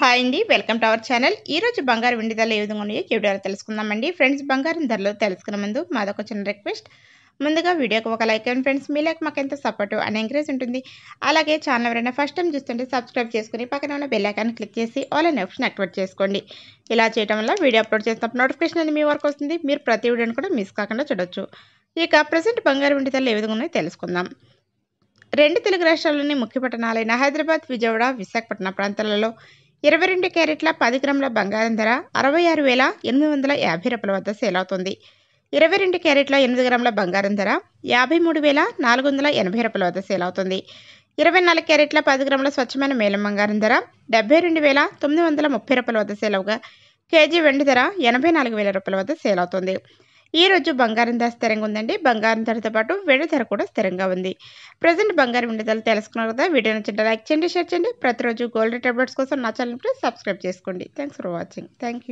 hi అండి welcome to our channel ఈరోజు బంగారు వెండి ధరలు ఏ విధంగా ఉన్నాయో చూడాలో తెలుసుకుందామండి ఫ్రెండ్స్ బంగారం ధరలు తెలుసుకునే ముందు మాదొక చిన్న రిక్వెస్ట్ ముందుగా వీడియోకి ఒక లైక్ అండ్ ఫ్రెండ్స్ మీ లైక్ మాకు ఎంత సపోర్టు అండ్ ఎంకరేజ్ ఉంటుంది అలాగే ఛానల్ ఎవరైనా ఫస్ట్ టైం చూస్తుంటే సబ్స్క్రైబ్ చేసుకుని పక్కన ఉన్న బెల్లైకాన్ని క్లిక్ చేసి ఆల్ అండ్ ఆప్షన్ యాక్టివేట్ చేసుకోండి ఇలా చేయడం వల్ల వీడియో అప్లోడ్ చేసినప్పుడు నోటిఫికేషన్ అని మీ వరకు వస్తుంది మీరు ప్రతి వీడియోని కూడా మిస్ కాకుండా చూడొచ్చు ఇక ప్రజెంట్ బంగారు వెండి ధరలు ఏ విధంగా ఉన్నాయో తెలుసుకుందాం రెండు తెలుగు రాష్ట్రాల్లోని ముఖ్య పట్టణాలైన హైదరాబాద్ విజయవాడ విశాఖపట్నం ప్రాంతాలలో ఇరవై రెండు క్యారెట్ల పది గ్రాముల బంగారం ధర అరవై ఆరు వేల ఎనిమిది వందల యాభై రూపాయల వద్ద సేల్ అవుతుంది ఇరవై రెండు క్యారెట్ల ఎనిమిది గ్రాముల బంగారం ధర యాభై మూడు వేల నాలుగు వందల ఎనభై రూపాయల వద్ద సేల్ అవుతుంది ఇరవై నాలుగు క్యారెట్ల పది గ్రాముల స్వచ్ఛమైన మేలం బంగారం ధర డెబ్బై రెండు వేల తొమ్మిది వందల ముప్పై రూపాయల వద్ద సేల్ అవగా కేజీ వెండి ధర ఎనభై నాలుగు వేల రూపాయల వద్ద సేల్ అవుతుంది ఈరోజు బంగారం ధర స్థిరంగా ఉందండి బంగారం ధరతో పాటు వెండి ధర కూడా స్థిరంగా ఉంది ప్రజెంట్ బంగారం వెండి ధరలు తెలుసుకున్నారు కదా వీడియో నచ్చింటే లైక్ చేయండి షేర్ చేయండి ప్రతిరోజు గోల్డ్ టాబ్లెట్స్ కోసం నా ఛానల్ సబ్స్క్రైబ్ చేసుకోండి థ్యాంక్స్ ఫర్ వాచింగ్ థ్యాంక్